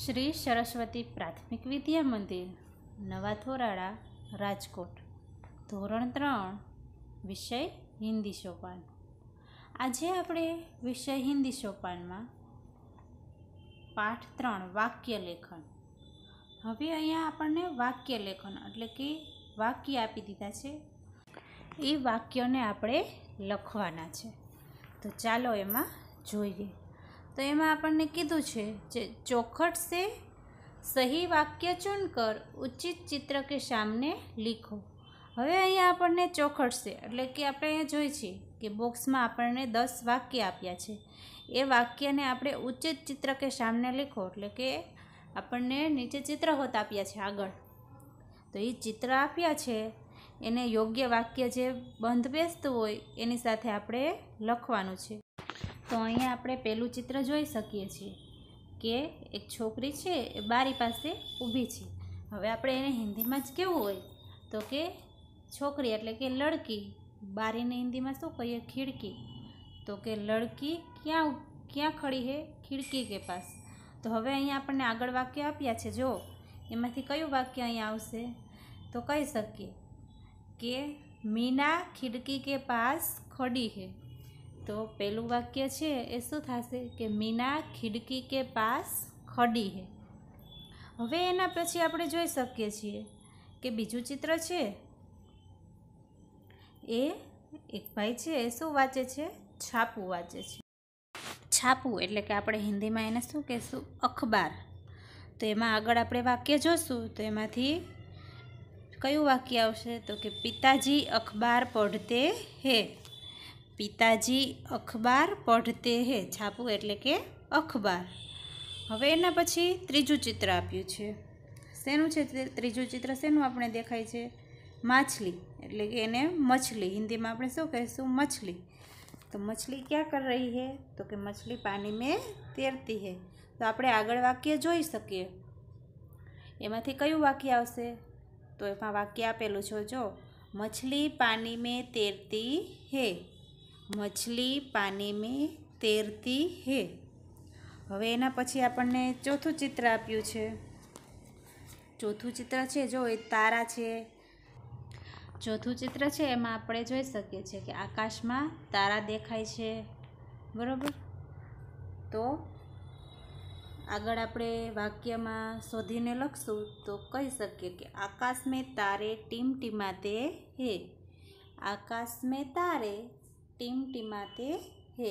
શ્રી સરસ્વતી પ્રાથમિક વિદ્યા મંદિર નવા થોરાળા રાજકોટ ધોરણ ત્રણ વિષય હિન્દી સોપાન આજે આપણે વિષય હિન્દી સોપાનમાં પાઠ ત્રણ વાક્ય લેખન હવે અહીંયા આપણને વાક્ય લેખન એટલે કે વાક્ય આપી દીધા છે એ વાક્યને આપણે લખવાના છે તો ચાલો એમાં જોઈએ તો એમાં આપણને કીધું છે જે ચોખટ છે સહી વાક્ય ચૂન કર ઉચિત ચિત્ર કે સામને લીખો હવે અહીંયા આપણને ચોખટ છે એટલે કે આપણે અહીંયા જોઈએ છીએ કે બોક્સમાં આપણને દસ વાક્ય આપ્યા છે એ વાક્યને આપણે ઉચિત ચિત્ર કે સામને લખો એટલે કે આપણને નીચે ચિત્ર હોત આપ્યા છે આગળ તો એ ચિત્ર આપ્યા છે એને યોગ્ય વાક્ય જે બંધ બેસતું હોય એની સાથે આપણે લખવાનું છે તો અહીંયા આપણે પહેલું ચિત્ર જોઈ શકીએ છીએ કે એક છોકરી છે એ બારી પાસે ઊભી છે હવે આપણે એને હિન્દીમાં જ કેવું હોય તો કે છોકરી એટલે કે લડકી બારીને હિન્દીમાં શું કહીએ ખીડકી તો કે લડકી ક્યાં ક્યાં ખડી હે ખીડકી કે પાસ તો હવે અહીંયા આપણને આગળ વાક્ય આપ્યા છે જો એમાંથી કયું વાક્ય અહીંયા આવશે તો કહી શકીએ કે મીના ખીડકી કે પાસ ખડી હે તો પહેલું વાક્ય છે એ શું થશે કે મીના ખીડકી કે પાસ ખડી હે હવે એના પછી આપણે જોઈ શકીએ છીએ કે બીજું ચિત્ર છે એ એક ભાઈ છે એ શું વાંચે છે છાપું વાંચે છે છાપું એટલે કે આપણે હિન્દીમાં એને શું કહેશું અખબાર તો એમાં આગળ આપણે વાક્ય જોશું તો એમાંથી કયું વાક્ય આવશે તો કે પિતાજી અખબાર પઢતે હે પિતાજી અખબાર પઢતે હે છાપું એટલે કે અખબાર હવે એના પછી ત્રીજું ચિત્ર આપ્યું છે શેનું છે ત્રીજું ચિત્ર શેનું આપણે દેખાય છે માછલી એટલે કે એને મછલી હિન્દીમાં આપણે શું કહીશું મછલી તો મછલી ક્યાં કર રહી હે તો કે મછલી પાણી મેં તેરતી હે તો આપણે આગળ વાક્ય જોઈ શકીએ એમાંથી કયું વાક્ય આવશે તો એમાં વાક્ય આપેલું છે જો મછલી પાણી મેં તેરતી હે મછલી પાની મેં તેરતી હે હવે એના પછી આપણને ચોથું ચિત્ર આપ્યું છે ચોથું ચિત્ર છે જો એ તારા છે ચોથું ચિત્ર છે એમાં આપણે જોઈ શકીએ છીએ કે આકાશમાં તારા દેખાય છે બરાબર તો આગળ આપણે વાક્યમાં શોધીને લખશું તો કહી શકીએ કે આકાશ મેં તારે ટીમ ટીમાતે હે આકાશ મેં તારે ટીમટીમાતે હે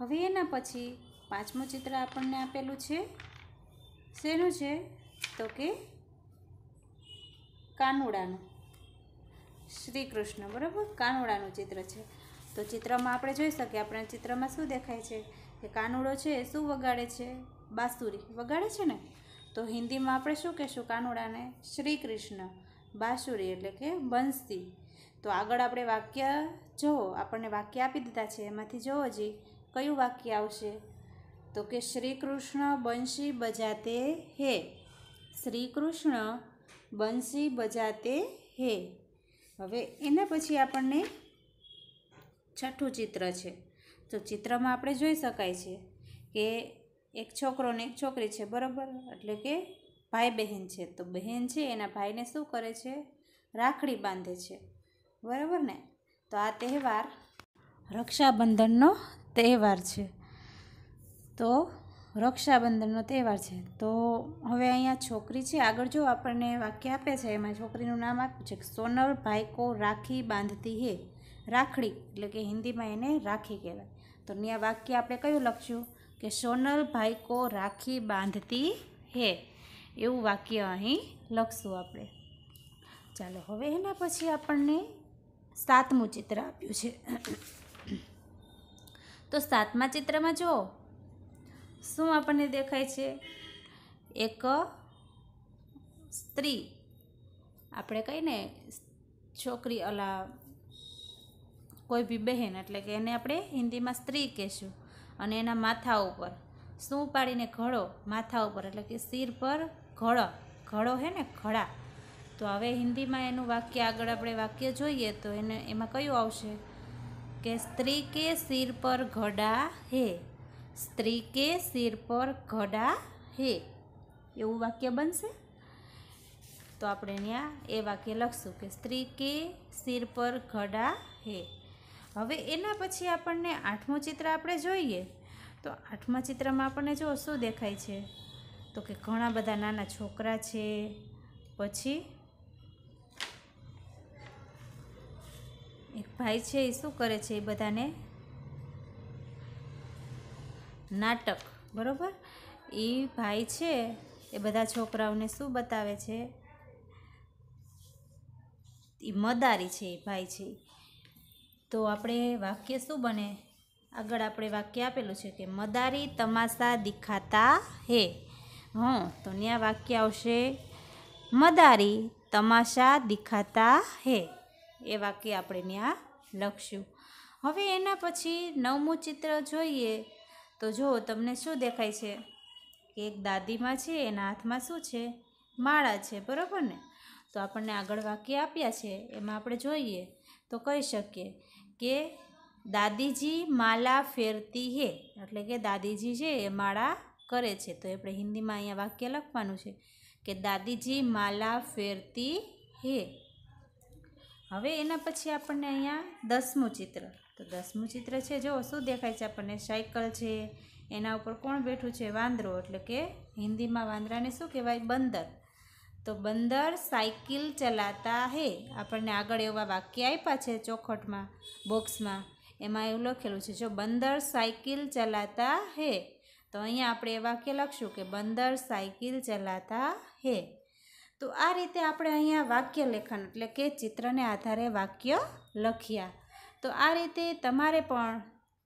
હવે એના પછી પાંચમું ચિત્ર આપણને આપેલું છે શેનું છે તો કે કાનુડાનું શ્રી કૃષ્ણ બરાબર કાનુડાનું ચિત્ર છે તો ચિત્રમાં આપણે જોઈ શકીએ આપણે ચિત્રમાં શું દેખાય છે કે કાનુડો છે એ શું વગાડે છે બાંસુરી વગાડે છે ને તો હિન્દીમાં આપણે શું કહેશું કાનુડાને શ્રી કૃષ્ણ બાંસુરી એટલે કે બંસી તો આગળ આપણે વાક્ય જુઓ આપણને વાક્ય આપી દીધા છે એમાંથી જુઓ હજી કયું વાક્ય આવશે તો કે શ્રી કૃષ્ણ બંશી બજાતે હે શ્રી કૃષ્ણ બંશી બજાતે હે હવે એના પછી આપણને છઠ્ઠું ચિત્ર છે તો ચિત્રમાં આપણે જોઈ શકાય છે કે એક છોકરો ને એક છોકરી છે બરાબર એટલે કે ભાઈ બહેન છે તો બહેન છે એના ભાઈને શું કરે છે રાખડી બાંધે છે બરાબર ને તો આ તહેવાર રક્ષાબંધનનો તહેવાર છે તો રક્ષાબંધનનો તહેવાર છે તો હવે અહીંયા છોકરી છે આગળ જો આપણને વાક્ય આપે છે એમાં છોકરીનું નામ આપ્યું છે સોનલ ભાઈકો રાખી બાંધતી હે રાખડી એટલે કે હિન્દીમાં એને રાખી કહેવાય તો અહીંયા વાક્ય આપણે કયું લખશું કે સોનલ ભાઈકો રાખી બાંધતી હે એવું વાક્ય અહીં લખશું આપણે ચાલો હવે એના પછી આપણને સાતમું ચિત્ર આપ્યું છે તો સાતમા ચિત્રમાં જુઓ શું આપણને દેખાય છે એક સ્ત્રી આપણે કહીને છોકરી અલા કોઈ બી બહેન એટલે કે એને આપણે હિન્દીમાં સ્ત્રી કહેશું અને એના માથા ઉપર શું પાડીને ઘડો માથા ઉપર એટલે કે શિર પર ઘડો ઘડો હે ને ઘડા તો હવે હિન્દીમાં એનું વાક્ય આગળ આપણે વાક્ય જોઈએ તો એને એમાં કયું આવશે કે સ્ત્રી કે શિર પર ઘડા હે સ્ત્રી કે શિર પર ઘડા હે એવું વાક્ય બનશે તો આપણે ત્યાં એ વાક્ય લખશું કે સ્ત્રી કે શિર પર ઘડા હે હવે એના પછી આપણને આઠમું ચિત્ર આપણે જોઈએ તો આઠમા ચિત્રમાં આપણને જો શું દેખાય છે તો કે ઘણા બધા નાના છોકરા છે પછી એક ભાઈ છે એ શું કરે છે એ બધાને નાટક બરાબર એ ભાઈ છે એ બધા છોકરાઓને શું બતાવે છે એ મદારી છે એ ભાઈ છે તો આપણે વાક્ય શું બને આગળ આપણે વાક્ય આપેલું છે કે મદારી તમાશા દેખાતા હે હં તો ત્યાં વાક્ય આવશે મદારી તમાશા દેખાતા હે એ વાક્ય આપણે ત્યાં લખશું હવે એના પછી નવમું ચિત્ર જોઈએ તો જો તમને શું દેખાય છે કે એક દાદીમાં છે એના હાથમાં શું છે માળા છે બરાબર ને તો આપણને આગળ વાક્ય આપ્યા છે એમાં આપણે જોઈએ તો કહી શકીએ કે દાદીજી માલા ફેરતી હે એટલે કે દાદીજી છે એ માળા કરે છે તો આપણે હિન્દીમાં અહીંયા વાક્ય લખવાનું છે કે દાદીજી માલા ફેરતી હે હવે એના પછી આપણને અહીંયા દસમું ચિત્ર તો દસમું ચિત્ર છે જો શું દેખાય છે આપણને સાયકલ છે એના ઉપર કોણ બેઠું છે વાંદરો એટલે કે હિન્દીમાં વાંદરાને શું કહેવાય બંદર તો બંદર સાયકલ ચલાતા હે આપણને આગળ એવા વાક્ય આપ્યા છે ચોખટમાં બોક્સમાં એમાં એવું લખેલું છે જો બંદર સાયકલ ચલાતા હે તો અહીંયા આપણે એ વાક્ય લખશું કે બંદર સાયકલ ચલાતા હે તો આ રીતે આપણે અહીંયા વાક્ય લેખન એટલે કે ચિત્રને આધારે વાક્ય લખ્યા તો આ રીતે તમારે પણ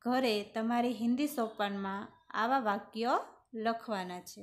ઘરે તમારી હિન્દી સોપાનમાં આવા વાક્યો લખવાના છે